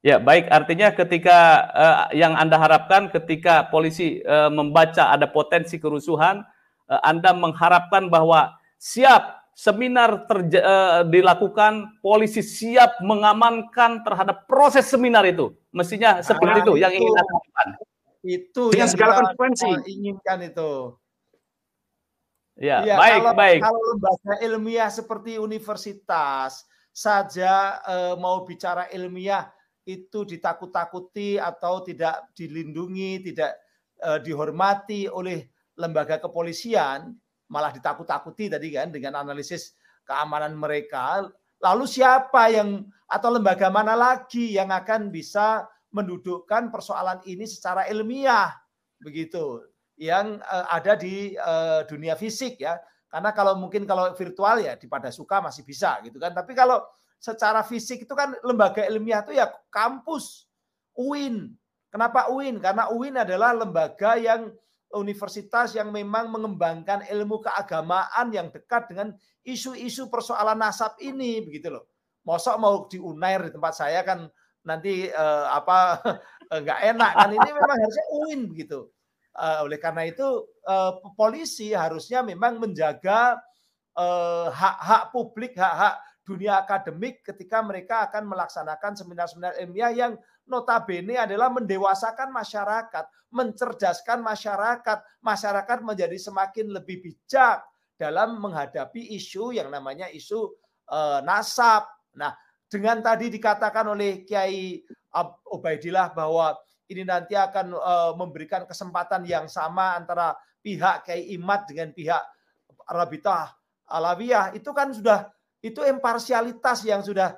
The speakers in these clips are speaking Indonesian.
Ya, baik. Artinya ketika uh, yang Anda harapkan ketika polisi uh, membaca ada potensi kerusuhan, uh, Anda mengharapkan bahwa siap seminar terja, uh, dilakukan, polisi siap mengamankan terhadap proses seminar itu. Mestinya ah, seperti nah, itu, itu yang ingin Anda harapkan. Itu dengan segala konsekuensi inginkan itu. Ya, ya baik, kalau, baik. Kalau lembaga ilmiah seperti universitas saja uh, mau bicara ilmiah itu ditakut-takuti atau tidak dilindungi, tidak uh, dihormati oleh lembaga kepolisian, malah ditakut-takuti tadi kan dengan analisis keamanan mereka. Lalu siapa yang atau lembaga mana lagi yang akan bisa mendudukkan persoalan ini secara ilmiah begitu yang uh, ada di uh, dunia fisik ya karena kalau mungkin kalau virtual ya di suka masih bisa gitu kan. Tapi kalau secara fisik itu kan lembaga ilmiah itu ya kampus UIN. Kenapa UIN? Karena UIN adalah lembaga yang universitas yang memang mengembangkan ilmu keagamaan yang dekat dengan isu-isu persoalan nasab ini begitu loh. Mosok mau di UNAIR di tempat saya kan nanti eh, apa enggak eh, enak kan ini memang harusnya UIN begitu. Uh, oleh karena itu uh, polisi harusnya memang menjaga eh, hak-hak uh, publik, hak-hak dunia akademik ketika mereka akan melaksanakan seminar-seminar ilmiah yang notabene adalah mendewasakan masyarakat, mencerdaskan masyarakat, masyarakat menjadi semakin lebih bijak dalam menghadapi isu yang namanya isu uh, nasab. Nah, dengan tadi dikatakan oleh Kiai Ubaidillah bahwa ini nanti akan uh, memberikan kesempatan yang sama antara pihak kayak Imat dengan pihak Rabitah Alawiyah itu kan sudah itu imparsialitas yang sudah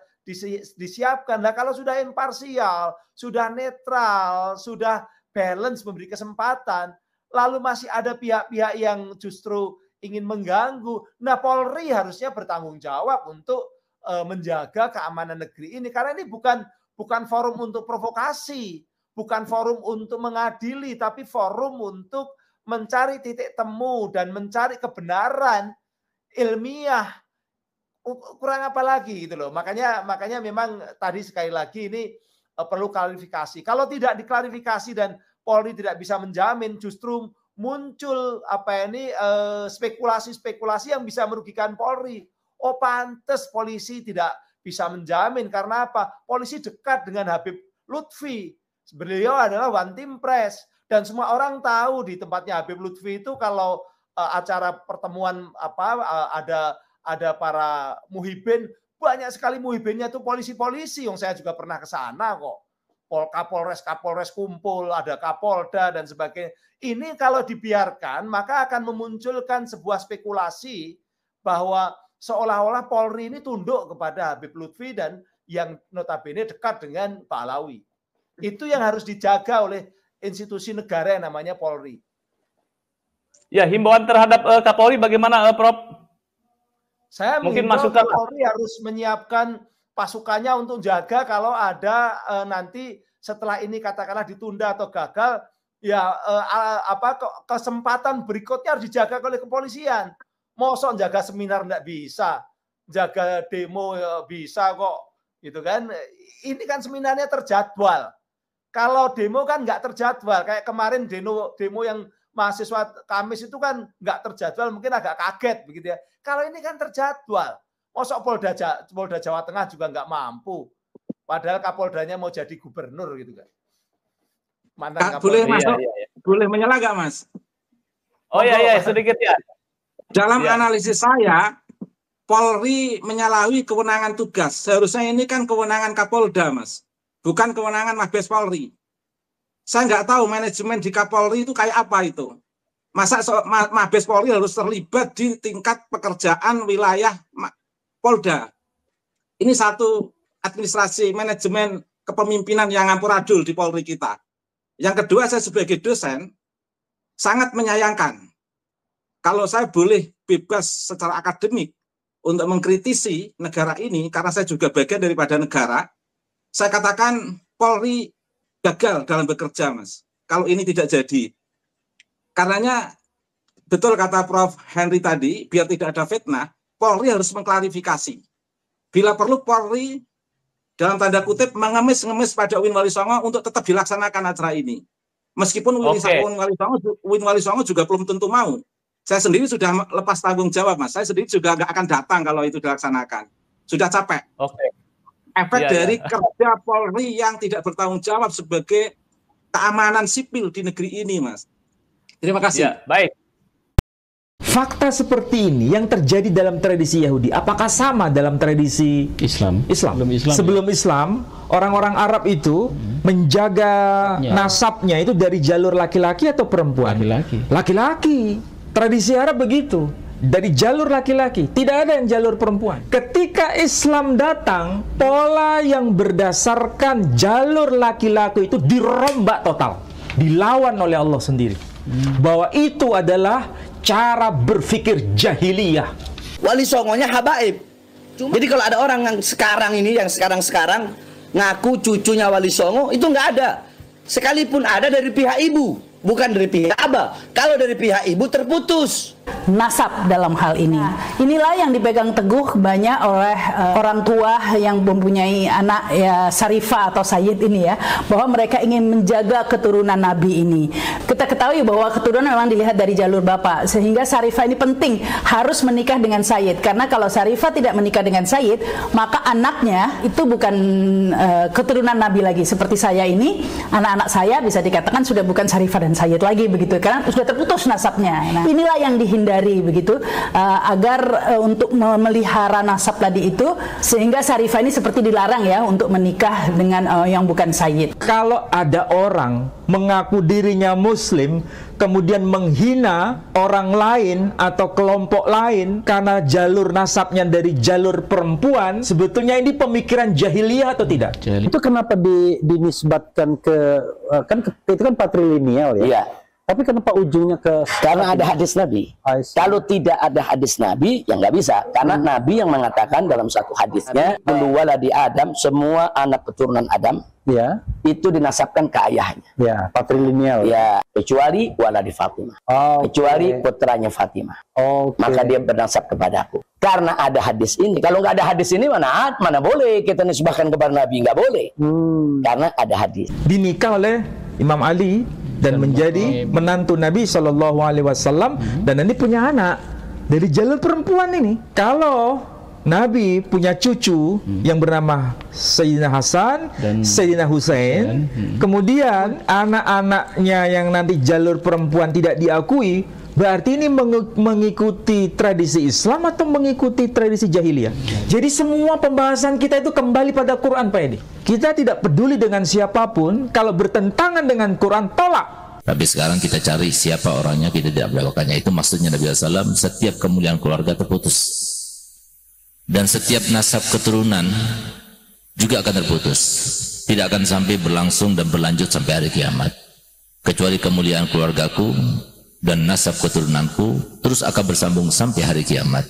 disiapkan. Nah, kalau sudah imparsial, sudah netral, sudah balance memberi kesempatan, lalu masih ada pihak-pihak yang justru ingin mengganggu. Nah, Polri harusnya bertanggung jawab untuk eh, menjaga keamanan negeri ini karena ini bukan bukan forum untuk provokasi bukan forum untuk mengadili, tapi forum untuk mencari titik temu dan mencari kebenaran ilmiah. Kurang apa lagi gitu loh. Makanya makanya memang tadi sekali lagi ini eh, perlu klarifikasi. Kalau tidak diklarifikasi dan Polri tidak bisa menjamin, justru muncul apa ini eh, spekulasi-spekulasi yang bisa merugikan Polri. Oh pantes polisi tidak bisa menjamin karena apa? Polisi dekat dengan Habib Lutfi Beliau adalah one team press dan semua orang tahu di tempatnya Habib Lutfi itu kalau uh, acara pertemuan apa uh, ada ada para muhibin banyak sekali muhibinnya itu polisi-polisi yang saya juga pernah ke sana kok. Pol Kapolres Kapolres kumpul, ada Kapolda dan sebagainya. Ini kalau dibiarkan maka akan memunculkan sebuah spekulasi bahwa seolah-olah Polri ini tunduk kepada Habib Lutfi dan yang notabene dekat dengan Pak Alawi. Itu yang harus dijaga oleh institusi negara yang namanya Polri. Ya, himbauan terhadap uh, Kapolri bagaimana uh, eh, Prof? Saya mungkin masukkan Kapolri harus menyiapkan pasukannya untuk jaga kalau ada uh, nanti setelah ini katakanlah ditunda atau gagal ya uh, apa kesempatan berikutnya harus dijaga oleh kepolisian. Mosok jaga seminar nggak bisa, jaga demo ya, bisa kok, gitu kan. Ini kan seminarnya terjadwal. Kalau demo kan nggak terjadwal, kayak kemarin demo demo yang mahasiswa Kamis itu kan nggak terjadwal, mungkin agak kaget begitu ya. Kalau ini kan terjadwal, mosok Polda, Polda Jawa Tengah juga nggak mampu, padahal Kapoldanya mau jadi gubernur gitu kan. Mantan Kak, boleh iya, masuk, iya, iya. boleh menyela nggak mas? Oh iya iya sedikit ya. Dalam iya. analisis saya, Polri menyalahi kewenangan tugas. Seharusnya ini kan kewenangan Kapolda, Mas bukan kewenangan Mabes Polri. Saya nggak tahu manajemen di Kapolri itu kayak apa itu. Masa so, Mabes Polri harus terlibat di tingkat pekerjaan wilayah Polda. Ini satu administrasi manajemen kepemimpinan yang ampuradul di Polri kita. Yang kedua, saya sebagai dosen sangat menyayangkan kalau saya boleh bebas secara akademik untuk mengkritisi negara ini karena saya juga bagian daripada negara, saya katakan Polri gagal dalam bekerja, Mas. Kalau ini tidak jadi. Karenanya betul kata Prof. Henry tadi, biar tidak ada fitnah, Polri harus mengklarifikasi. Bila perlu Polri dalam tanda kutip mengemis-ngemis pada Win Wali Songo untuk tetap dilaksanakan acara ini. Meskipun Win, okay. Win, Wali Songo, Win Wali Songo juga belum tentu mau. Saya sendiri sudah lepas tanggung jawab, Mas. Saya sendiri juga nggak akan datang kalau itu dilaksanakan. Sudah capek. Oke. Okay efek yeah, iya. dari yeah. kerja Polri yang tidak bertanggung jawab sebagai keamanan sipil di negeri ini, Mas. Terima kasih. Yeah, baik. Fakta seperti ini yang terjadi dalam tradisi Yahudi, apakah sama dalam tradisi Islam? Islam. Sebelum Islam, Sebelum ya. Islam orang-orang Arab itu hmm. menjaga ya. nasabnya itu dari jalur laki-laki atau perempuan? Laki-laki. Laki-laki. Tradisi Arab begitu dari jalur laki-laki, tidak ada yang jalur perempuan. Ketika Islam datang, pola yang berdasarkan jalur laki-laki itu dirombak total, dilawan oleh Allah sendiri. Hmm. Bahwa itu adalah cara berpikir jahiliyah. Wali Songonya habaib. Cuma. Jadi kalau ada orang yang sekarang ini, yang sekarang-sekarang ngaku cucunya Wali Songo, itu nggak ada. Sekalipun ada dari pihak ibu, bukan dari pihak abah. Kalau dari pihak ibu terputus nasab dalam hal ini. Nah. Inilah yang dipegang teguh banyak oleh uh, orang tua yang mempunyai anak ya Sarifa atau Sayyid ini ya, bahwa mereka ingin menjaga keturunan Nabi ini. Kita ketahui bahwa keturunan memang dilihat dari jalur bapak, sehingga Sarifa ini penting harus menikah dengan Sayyid karena kalau Sarifa tidak menikah dengan Sayyid, maka anaknya itu bukan uh, keturunan Nabi lagi. Seperti saya ini, anak-anak saya bisa dikatakan sudah bukan Sarifa dan Sayyid lagi begitu karena sudah terputus nasabnya. Nah, nah. inilah yang di dihindari begitu uh, agar uh, untuk memelihara nasab tadi itu sehingga Sarifah ini seperti dilarang ya untuk menikah dengan uh, yang bukan Sayyid. Kalau ada orang mengaku dirinya muslim kemudian menghina orang lain atau kelompok lain karena jalur nasabnya dari jalur perempuan, sebetulnya ini pemikiran jahiliyah atau tidak? Jahili. Itu kenapa di, dinisbatkan ke kan itu kan patrilineal ya? Iya. Tapi kenapa ujungnya ke Karena ada hadis Nabi. Kalau tidak ada hadis Nabi, ya nggak bisa. Karena hmm. Nabi yang mengatakan dalam satu hadisnya, "Keluarlah di Adam, semua anak keturunan Adam ya. itu dinasabkan ke ayahnya. Ya, patrilineal. Ya, kecuali wala di Fatimah. Oh, kecuali putranya Fatimah. Okay. Maka dia bernasab kepadaku. Karena ada hadis ini. Kalau nggak ada hadis ini mana mana boleh kita nisbahkan kepada Nabi nggak boleh. Hmm. Karena ada hadis. Dinikah oleh Imam Ali dan, menjadi menantu Nabi Shallallahu Alaihi Wasallam mhm. dan nanti punya anak dari jalur perempuan ini. Kalau Nabi punya cucu hmm. yang bernama Sayyidina Hasan, dan, Sayyidina Hussein. Dan, hmm. Kemudian anak-anaknya yang nanti jalur perempuan tidak diakui, Berarti ini mengikuti tradisi Islam atau mengikuti tradisi jahiliyah? Jadi semua pembahasan kita itu kembali pada Quran Pak Edi. Kita tidak peduli dengan siapapun, kalau bertentangan dengan Quran, tolak. Tapi sekarang kita cari siapa orangnya, kita tidak melakukannya. Itu maksudnya Nabi SAW, setiap kemuliaan keluarga terputus. Dan setiap nasab keturunan juga akan terputus. Tidak akan sampai berlangsung dan berlanjut sampai hari kiamat. Kecuali kemuliaan keluargaku, dan nasab keturunanku terus akan bersambung sampai hari kiamat.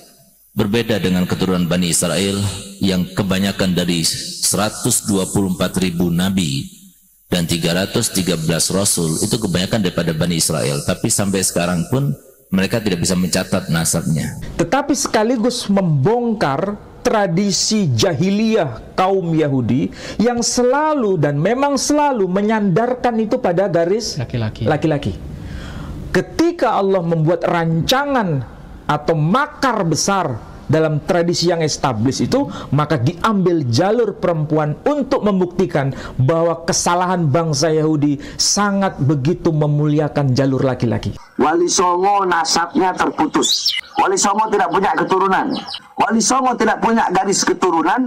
Berbeda dengan keturunan Bani Israel yang kebanyakan dari 124 ribu nabi dan 313 rasul itu kebanyakan daripada Bani Israel. Tapi sampai sekarang pun mereka tidak bisa mencatat nasabnya. Tetapi sekaligus membongkar tradisi jahiliyah kaum Yahudi yang selalu dan memang selalu menyandarkan itu pada garis laki-laki ketika Allah membuat rancangan atau makar besar dalam tradisi yang establis itu maka diambil jalur perempuan untuk membuktikan bahwa kesalahan bangsa Yahudi sangat begitu memuliakan jalur laki-laki. Wali Songo nasabnya terputus. Wali Songo tidak punya keturunan. Wali Songo tidak punya garis keturunan.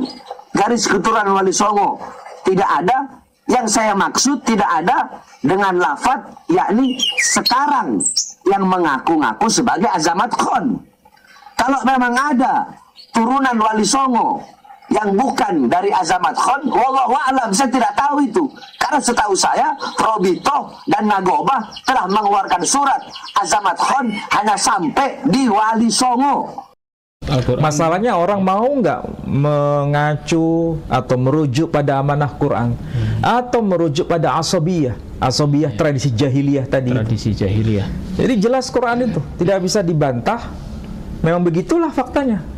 Garis keturunan Wali Songo tidak ada yang saya maksud tidak ada dengan lafad yakni sekarang yang mengaku-ngaku sebagai azamat kon. Kalau memang ada turunan Wali Songo yang bukan dari azamat kon, wallahu alam saya tidak tahu itu. Karena setahu saya Robito dan Nagobah telah mengeluarkan surat azamat kon hanya sampai di Wali Songo. Masalahnya orang mau nggak mengacu atau merujuk pada amanah Quran hmm. atau merujuk pada asobiyah, asobiyah hmm. tradisi jahiliyah tadi. Tradisi jahiliyah. Jadi jelas Quran itu tidak bisa dibantah. Memang begitulah faktanya.